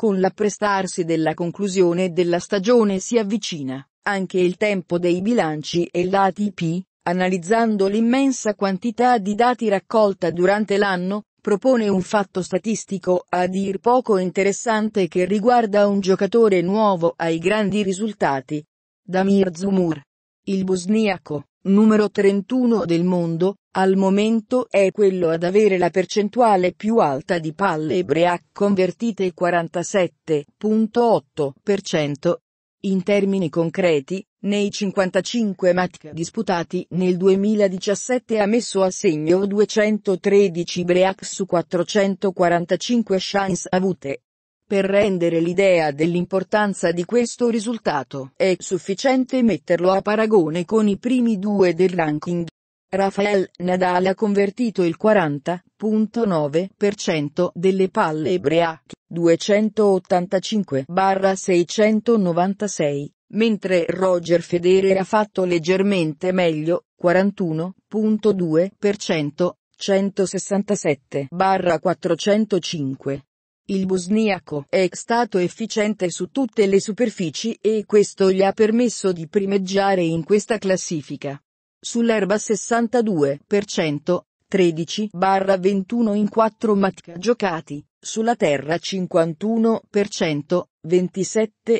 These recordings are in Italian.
Con l'apprestarsi della conclusione della stagione si avvicina anche il tempo dei bilanci e l'ATP, analizzando l'immensa quantità di dati raccolta durante l'anno, propone un fatto statistico a dir poco interessante che riguarda un giocatore nuovo ai grandi risultati. Damir Zumur, il bosniaco, numero 31 del mondo, al momento è quello ad avere la percentuale più alta di palle ebrea convertite 47.8%. In termini concreti, nei 55 match disputati nel 2017 ha messo a segno 213 break su 445 chance avute, per rendere l'idea dell'importanza di questo risultato è sufficiente metterlo a paragone con i primi due del ranking. Rafael Nadal ha convertito il 40.9% delle palle ebreache, 285-696, mentre Roger Federer ha fatto leggermente meglio, 41.2%, 167-405. Il bosniaco è stato efficiente su tutte le superfici e questo gli ha permesso di primeggiare in questa classifica. Sull'erba 62%, 13-21 in 4 match giocati, sulla terra 51%,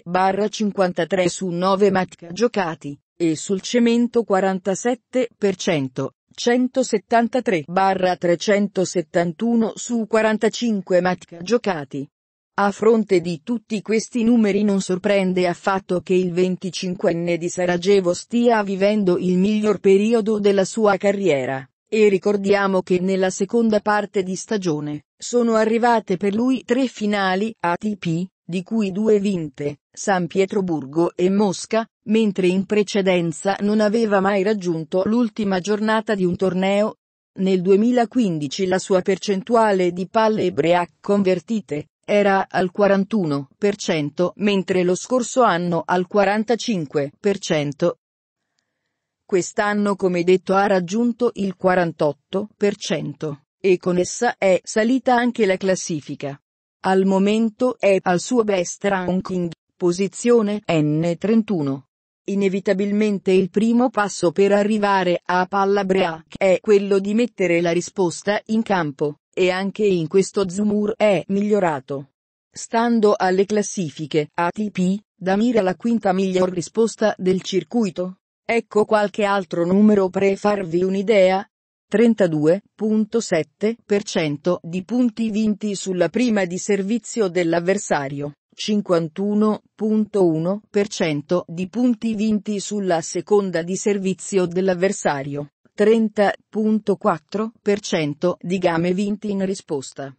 27-53 su 9 match giocati, e sul cemento 47%, 173-371 su 45 match giocati. A fronte di tutti questi numeri non sorprende affatto che il 25enne di Sarajevo stia vivendo il miglior periodo della sua carriera, e ricordiamo che nella seconda parte di stagione, sono arrivate per lui tre finali ATP, di cui due vinte, San Pietroburgo e Mosca, mentre in precedenza non aveva mai raggiunto l'ultima giornata di un torneo. Nel 2015 la sua percentuale di palle ebrea convertite era al 41%, mentre lo scorso anno al 45%. Quest'anno come detto ha raggiunto il 48% e con essa è salita anche la classifica. Al momento è al suo best ranking, posizione N31. Inevitabilmente il primo passo per arrivare a Pallabreac è quello di mettere la risposta in campo, e anche in questo Zumur è migliorato. Stando alle classifiche ATP, Damir è la quinta miglior risposta del circuito. Ecco qualche altro numero per farvi un'idea, 32.7% di punti vinti sulla prima di servizio dell'avversario, 51.1% di punti vinti sulla seconda di servizio dell'avversario, 30.4% di game vinti in risposta.